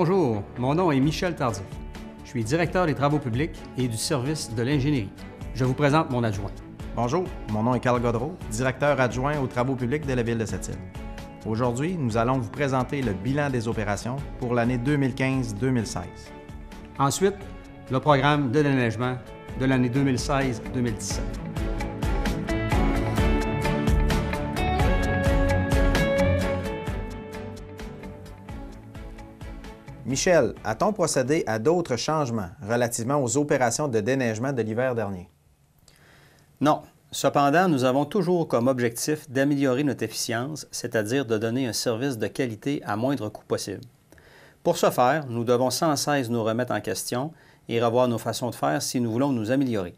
Bonjour, mon nom est Michel Tardif. Je suis directeur des travaux publics et du service de l'ingénierie. Je vous présente mon adjoint. Bonjour, mon nom est Carl Godreau, directeur adjoint aux travaux publics de la Ville de Sept-Îles. Aujourd'hui, nous allons vous présenter le bilan des opérations pour l'année 2015-2016. Ensuite, le programme de déneigement de l'année 2016-2017. Michel, a-t-on procédé à d'autres changements relativement aux opérations de déneigement de l'hiver dernier? Non. Cependant, nous avons toujours comme objectif d'améliorer notre efficience, c'est-à-dire de donner un service de qualité à moindre coût possible. Pour ce faire, nous devons sans cesse nous remettre en question et revoir nos façons de faire si nous voulons nous améliorer.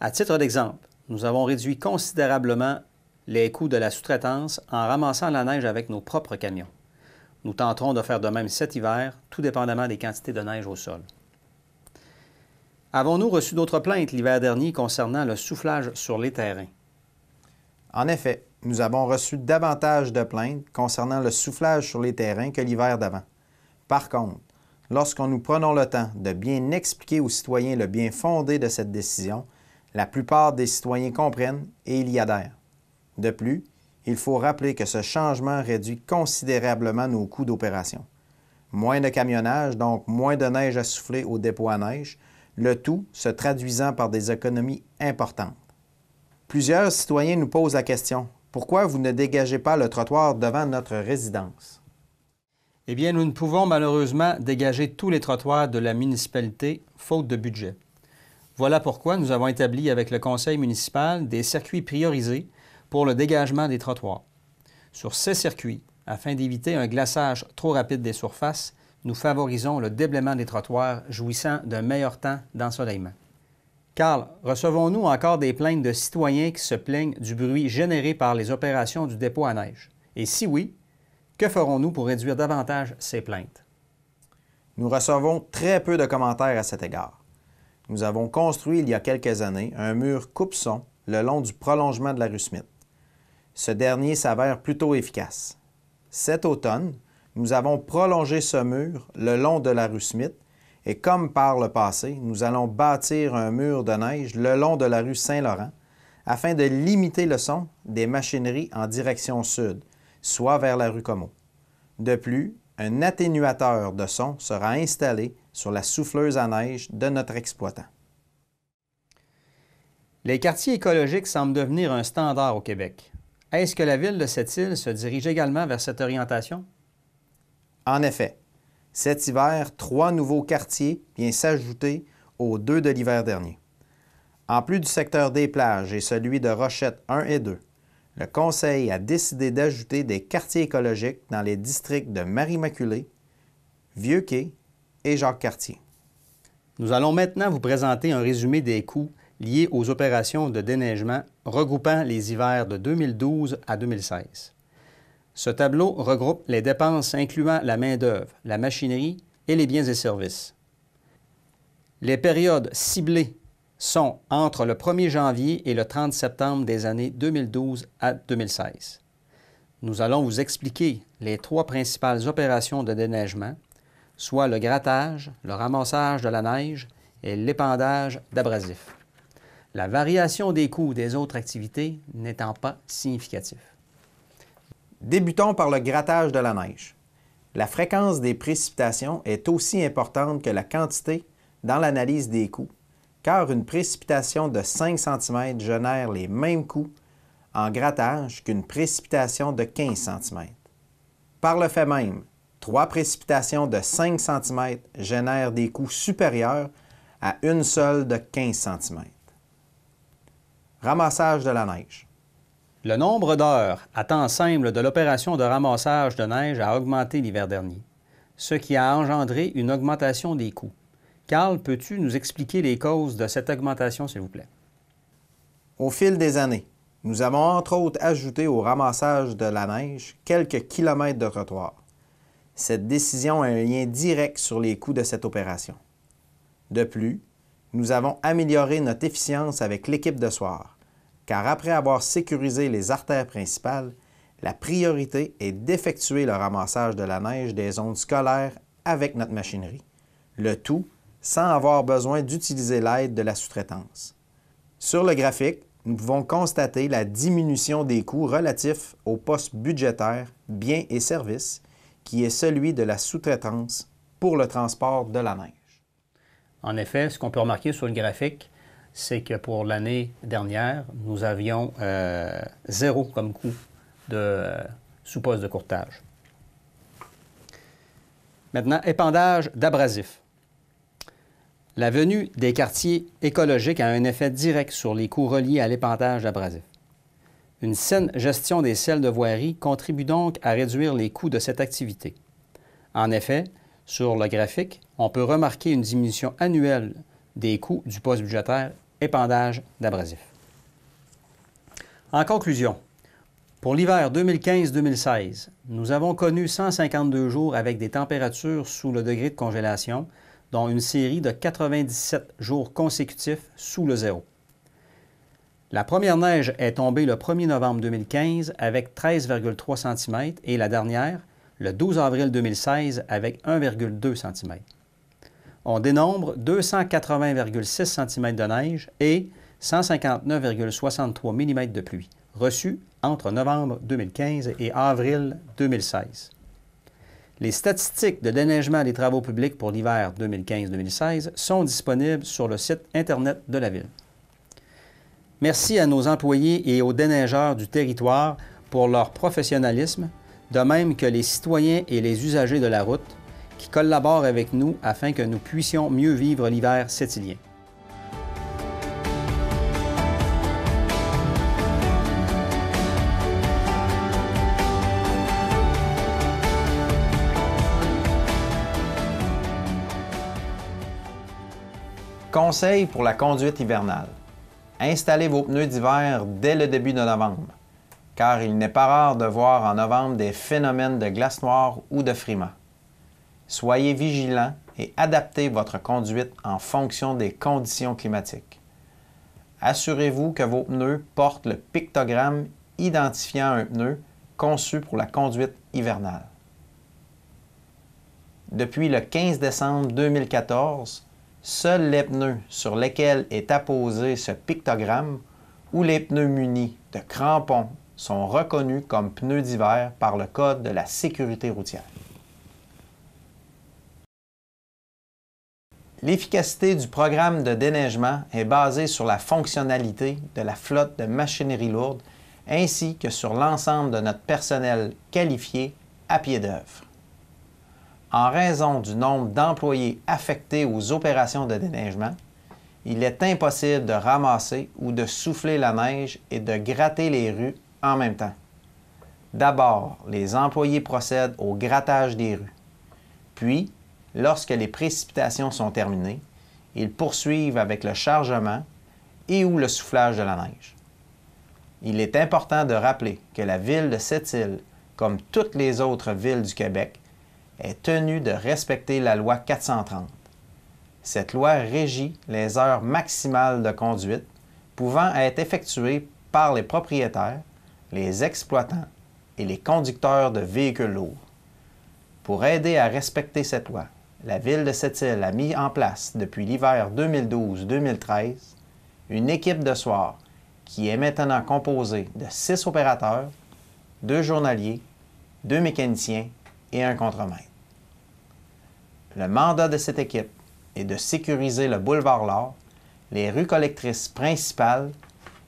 À titre d'exemple, nous avons réduit considérablement les coûts de la sous-traitance en ramassant la neige avec nos propres camions. Nous tenterons de faire de même cet hiver, tout dépendamment des quantités de neige au sol. Avons-nous reçu d'autres plaintes l'hiver dernier concernant le soufflage sur les terrains? En effet, nous avons reçu davantage de plaintes concernant le soufflage sur les terrains que l'hiver d'avant. Par contre, lorsqu'on nous prenons le temps de bien expliquer aux citoyens le bien fondé de cette décision, la plupart des citoyens comprennent et il y adhèrent. De plus, il faut rappeler que ce changement réduit considérablement nos coûts d'opération. Moins de camionnage, donc moins de neige à souffler au dépôt à neige, le tout se traduisant par des économies importantes. Plusieurs citoyens nous posent la question pourquoi vous ne dégagez pas le trottoir devant notre résidence Eh bien, nous ne pouvons malheureusement dégager tous les trottoirs de la municipalité faute de budget. Voilà pourquoi nous avons établi avec le conseil municipal des circuits priorisés pour le dégagement des trottoirs. Sur ces circuits, afin d'éviter un glaçage trop rapide des surfaces, nous favorisons le déblaiement des trottoirs jouissant d'un meilleur temps d'ensoleillement. Karl, recevons-nous encore des plaintes de citoyens qui se plaignent du bruit généré par les opérations du dépôt à neige? Et si oui, que ferons-nous pour réduire davantage ces plaintes? Nous recevons très peu de commentaires à cet égard. Nous avons construit il y a quelques années un mur coupe-son le long du prolongement de la rue Smith. Ce dernier s'avère plutôt efficace. Cet automne, nous avons prolongé ce mur le long de la rue Smith et comme par le passé, nous allons bâtir un mur de neige le long de la rue Saint-Laurent afin de limiter le son des machineries en direction sud, soit vers la rue Comeau. De plus, un atténuateur de son sera installé sur la souffleuse à neige de notre exploitant. Les quartiers écologiques semblent devenir un standard au Québec. Est-ce que la ville de Sept-Îles se dirige également vers cette orientation? En effet. Cet hiver, trois nouveaux quartiers viennent s'ajouter aux deux de l'hiver dernier. En plus du secteur des plages et celui de Rochette 1 et 2, le Conseil a décidé d'ajouter des quartiers écologiques dans les districts de Marie-Maculée, Vieux-Quai et Jacques-Cartier. Nous allons maintenant vous présenter un résumé des coûts liées aux opérations de déneigement regroupant les hivers de 2012 à 2016. Ce tableau regroupe les dépenses incluant la main-d'œuvre, la machinerie et les biens et services. Les périodes ciblées sont entre le 1er janvier et le 30 septembre des années 2012 à 2016. Nous allons vous expliquer les trois principales opérations de déneigement, soit le grattage, le ramassage de la neige et l'épandage d'abrasifs la variation des coûts des autres activités n'étant pas significative. Débutons par le grattage de la neige. La fréquence des précipitations est aussi importante que la quantité dans l'analyse des coûts, car une précipitation de 5 cm génère les mêmes coûts en grattage qu'une précipitation de 15 cm. Par le fait même, trois précipitations de 5 cm génèrent des coûts supérieurs à une seule de 15 cm. Ramassage de la neige. Le nombre d'heures à temps simple de l'opération de ramassage de neige a augmenté l'hiver dernier, ce qui a engendré une augmentation des coûts. Carl, peux-tu nous expliquer les causes de cette augmentation, s'il vous plaît? Au fil des années, nous avons entre autres ajouté au ramassage de la neige quelques kilomètres de trottoir. Cette décision a un lien direct sur les coûts de cette opération. De plus, nous avons amélioré notre efficience avec l'équipe de soir, car après avoir sécurisé les artères principales, la priorité est d'effectuer le ramassage de la neige des zones scolaires avec notre machinerie, le tout sans avoir besoin d'utiliser l'aide de la sous-traitance. Sur le graphique, nous pouvons constater la diminution des coûts relatifs au poste budgétaire biens et services, qui est celui de la sous-traitance pour le transport de la neige. En effet, ce qu'on peut remarquer sur le graphique, c'est que pour l'année dernière, nous avions euh, zéro comme coût de euh, sous-poste de courtage. Maintenant, épandage d'abrasifs. La venue des quartiers écologiques a un effet direct sur les coûts reliés à l'épandage d'abrasifs. Une saine gestion des selles de voirie contribue donc à réduire les coûts de cette activité. En effet, sur le graphique, on peut remarquer une diminution annuelle des coûts du poste budgétaire épandage d'abrasifs. En conclusion, pour l'hiver 2015-2016, nous avons connu 152 jours avec des températures sous le degré de congélation, dont une série de 97 jours consécutifs sous le zéro. La première neige est tombée le 1er novembre 2015 avec 13,3 cm et la dernière, le 12 avril 2016 avec 1,2 cm. On dénombre 280,6 cm de neige et 159,63 mm de pluie reçus entre novembre 2015 et avril 2016. Les statistiques de déneigement des travaux publics pour l'hiver 2015-2016 sont disponibles sur le site Internet de la Ville. Merci à nos employés et aux déneigeurs du territoire pour leur professionnalisme de même que les citoyens et les usagers de la route qui collaborent avec nous afin que nous puissions mieux vivre l'hiver sétilien. Conseil pour la conduite hivernale. Installez vos pneus d'hiver dès le début de novembre car il n'est pas rare de voir en novembre des phénomènes de glace noire ou de frimas. Soyez vigilants et adaptez votre conduite en fonction des conditions climatiques. Assurez-vous que vos pneus portent le pictogramme identifiant un pneu conçu pour la conduite hivernale. Depuis le 15 décembre 2014, seuls les pneus sur lesquels est apposé ce pictogramme ou les pneus munis de crampons sont reconnus comme pneus d'hiver par le Code de la sécurité routière. L'efficacité du programme de déneigement est basée sur la fonctionnalité de la flotte de machinerie lourde ainsi que sur l'ensemble de notre personnel qualifié à pied d'œuvre. En raison du nombre d'employés affectés aux opérations de déneigement, il est impossible de ramasser ou de souffler la neige et de gratter les rues en même temps. D'abord, les employés procèdent au grattage des rues. Puis, lorsque les précipitations sont terminées, ils poursuivent avec le chargement et ou le soufflage de la neige. Il est important de rappeler que la ville de Sept-Îles, comme toutes les autres villes du Québec, est tenue de respecter la loi 430. Cette loi régit les heures maximales de conduite pouvant être effectuées par les propriétaires les exploitants et les conducteurs de véhicules lourds. Pour aider à respecter cette loi, la Ville de cette île a mis en place depuis l'hiver 2012-2013 une équipe de soir qui est maintenant composée de six opérateurs, deux journaliers, deux mécaniciens et un contremaître. Le mandat de cette équipe est de sécuriser le boulevard L'Or, les rues collectrices principales,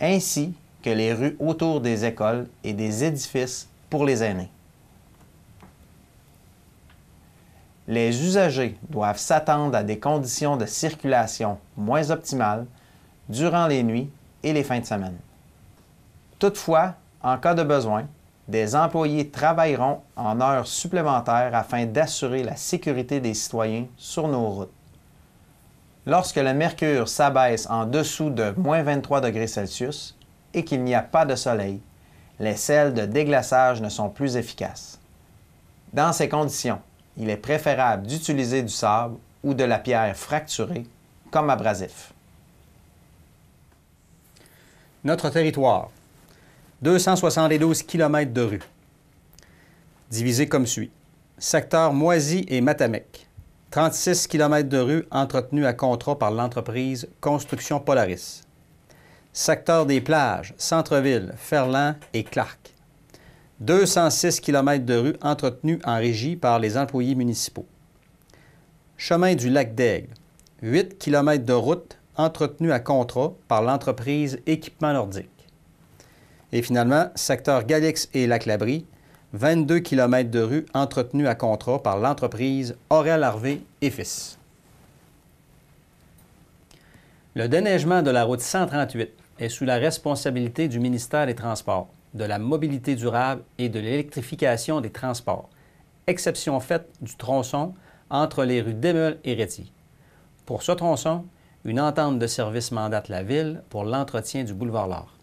ainsi que les rues autour des écoles et des édifices pour les aînés. Les usagers doivent s'attendre à des conditions de circulation moins optimales durant les nuits et les fins de semaine. Toutefois, en cas de besoin, des employés travailleront en heures supplémentaires afin d'assurer la sécurité des citoyens sur nos routes. Lorsque le mercure s'abaisse en dessous de moins 23 degrés Celsius, et qu'il n'y a pas de soleil, les selles de déglaçage ne sont plus efficaces. Dans ces conditions, il est préférable d'utiliser du sable ou de la pierre fracturée comme abrasif. Notre territoire. 272 km de rue. Divisé comme suit. Secteur Moisy et Matamec. 36 km de rue entretenus à contrat par l'entreprise Construction Polaris secteur des plages, centre-ville, Ferland et Clark. 206 km de rues entretenues en régie par les employés municipaux. Chemin du lac d'Aigle, 8 km de route entretenue à contrat par l'entreprise Équipement Nordique. Et finalement, secteur Galix et lac labri 22 km de rues entretenues à contrat par l'entreprise Aurel Harvey et Fils. Le déneigement de la route 138 est sous la responsabilité du ministère des Transports, de la mobilité durable et de l'électrification des transports, exception faite du tronçon entre les rues Demeul et Réti. Pour ce tronçon, une entente de service mandate la Ville pour l'entretien du boulevard L'Or.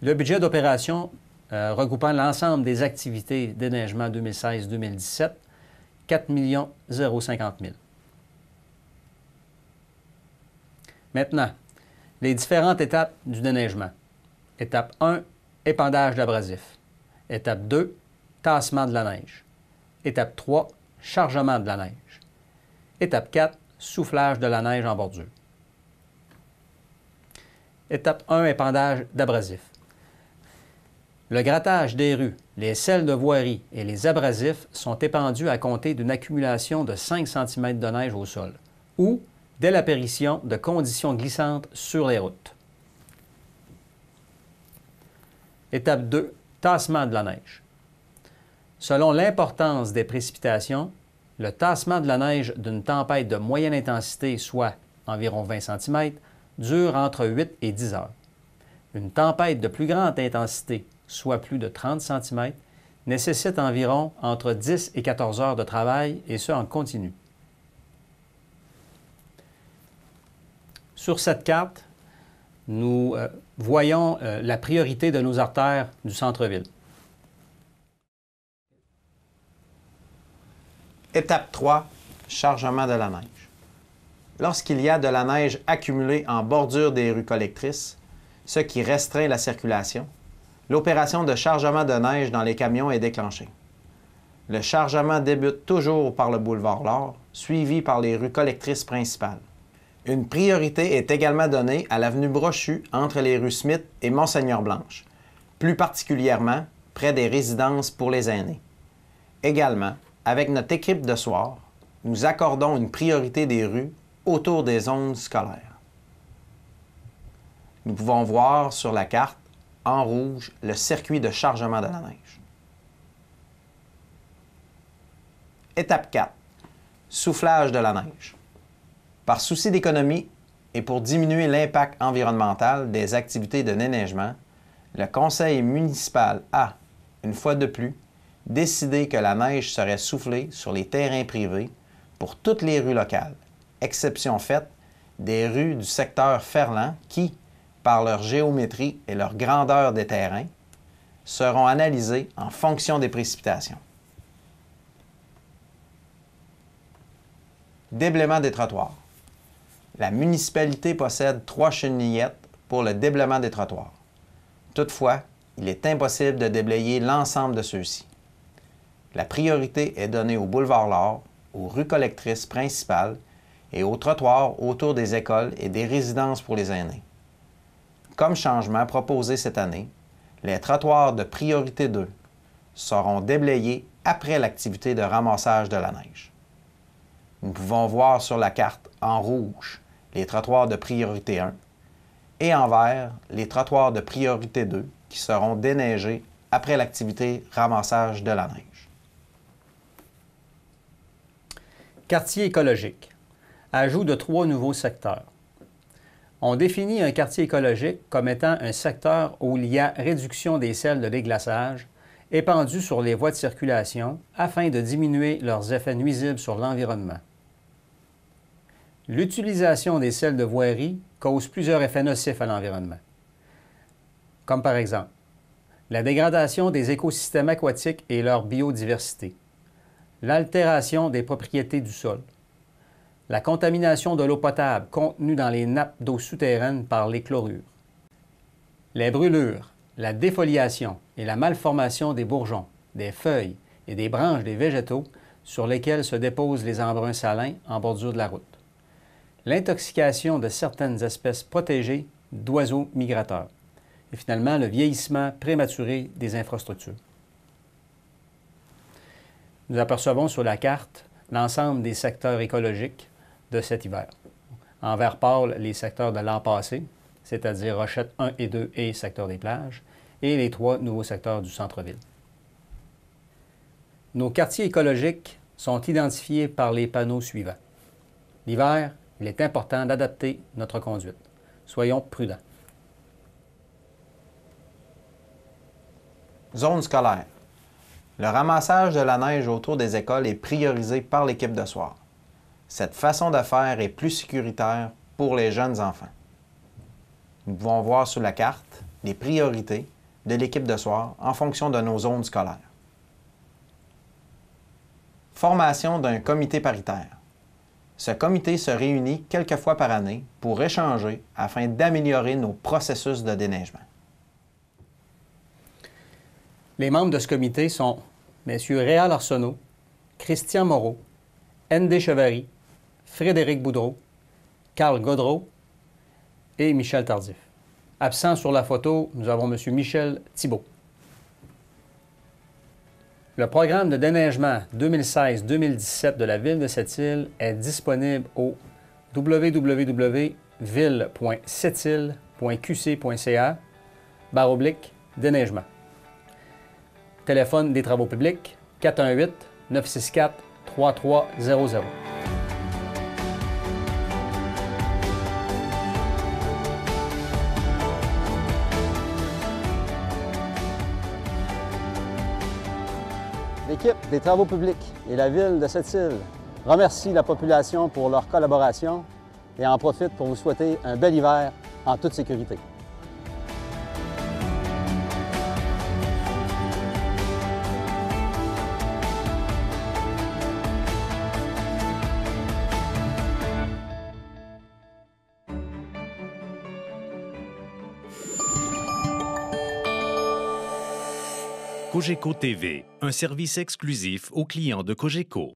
Le budget d'opération euh, regroupant l'ensemble des activités déneigement 2016-2017, 4 050 000 Maintenant, les différentes étapes du déneigement. Étape 1, épandage d'abrasif. Étape 2, tassement de la neige. Étape 3, chargement de la neige. Étape 4, soufflage de la neige en bordure. Étape 1, épandage d'abrasif. Le grattage des rues, les selles de voirie et les abrasifs sont épandus à compter d'une accumulation de 5 cm de neige au sol ou dès l'apparition de conditions glissantes sur les routes. Étape 2. Tassement de la neige. Selon l'importance des précipitations, le tassement de la neige d'une tempête de moyenne intensité, soit environ 20 cm, dure entre 8 et 10 heures. Une tempête de plus grande intensité, soit plus de 30 cm, nécessite environ entre 10 et 14 heures de travail, et ce en continu. Sur cette carte, nous euh, voyons euh, la priorité de nos artères du centre-ville. Étape 3, chargement de la neige. Lorsqu'il y a de la neige accumulée en bordure des rues collectrices, ce qui restreint la circulation, l'opération de chargement de neige dans les camions est déclenchée. Le chargement débute toujours par le boulevard Lor, suivi par les rues collectrices principales. Une priorité est également donnée à l'avenue Brochu entre les rues Smith et Monseigneur-Blanche, plus particulièrement près des résidences pour les aînés. Également, avec notre équipe de soir, nous accordons une priorité des rues autour des zones scolaires. Nous pouvons voir sur la carte, en rouge, le circuit de chargement de la neige. Étape 4. Soufflage de la neige. Par souci d'économie et pour diminuer l'impact environnemental des activités de déneigement, le conseil municipal a, une fois de plus, décidé que la neige serait soufflée sur les terrains privés pour toutes les rues locales, exception faite des rues du secteur Ferland qui, par leur géométrie et leur grandeur des terrains, seront analysées en fonction des précipitations. Déblaiement des trottoirs la municipalité possède trois chenillettes pour le déblaiement des trottoirs. Toutefois, il est impossible de déblayer l'ensemble de ceux-ci. La priorité est donnée au boulevard L'Or, aux rues collectrices principales et aux trottoirs autour des écoles et des résidences pour les aînés. Comme changement proposé cette année, les trottoirs de priorité 2 seront déblayés après l'activité de ramassage de la neige. Nous pouvons voir sur la carte en rouge les trottoirs de priorité 1, et envers les trottoirs de priorité 2 qui seront déneigés après l'activité ramassage de la neige. Quartier écologique. Ajout de trois nouveaux secteurs. On définit un quartier écologique comme étant un secteur où il y a réduction des sels de déglaçage épandues sur les voies de circulation afin de diminuer leurs effets nuisibles sur l'environnement. L'utilisation des sels de voirie cause plusieurs effets nocifs à l'environnement, comme par exemple la dégradation des écosystèmes aquatiques et leur biodiversité, l'altération des propriétés du sol, la contamination de l'eau potable contenue dans les nappes d'eau souterraines par les chlorures, les brûlures, la défoliation et la malformation des bourgeons, des feuilles et des branches des végétaux sur lesquels se déposent les embruns salins en bordure de la route l'intoxication de certaines espèces protégées d'oiseaux migrateurs et finalement le vieillissement prématuré des infrastructures. Nous apercevons sur la carte l'ensemble des secteurs écologiques de cet hiver. En vert pâle, les secteurs de l'an passé, c'est-à-dire Rochette 1 et 2 et secteur des plages, et les trois nouveaux secteurs du centre-ville. Nos quartiers écologiques sont identifiés par les panneaux suivants. L'hiver, il est important d'adapter notre conduite. Soyons prudents. Zone scolaire. Le ramassage de la neige autour des écoles est priorisé par l'équipe de soir. Cette façon de faire est plus sécuritaire pour les jeunes enfants. Nous pouvons voir sur la carte les priorités de l'équipe de soir en fonction de nos zones scolaires. Formation d'un comité paritaire. Ce comité se réunit quelques fois par année pour échanger afin d'améliorer nos processus de déneigement. Les membres de ce comité sont M. Réal Arsenault, Christian Moreau, N.D. Chevary, Frédéric Boudreau, Carl Godreau et Michel Tardif. Absent sur la photo, nous avons M. Michel Thibault. Le programme de déneigement 2016-2017 de la Ville de Sept-Îles est disponible au wwwvillesept barre oblique déneigement. Téléphone des travaux publics 418 964 3300. l'équipe des travaux publics et la ville de cette île remercie la population pour leur collaboration et en profite pour vous souhaiter un bel hiver en toute sécurité. Cogeco TV, un service exclusif aux clients de Cogeco.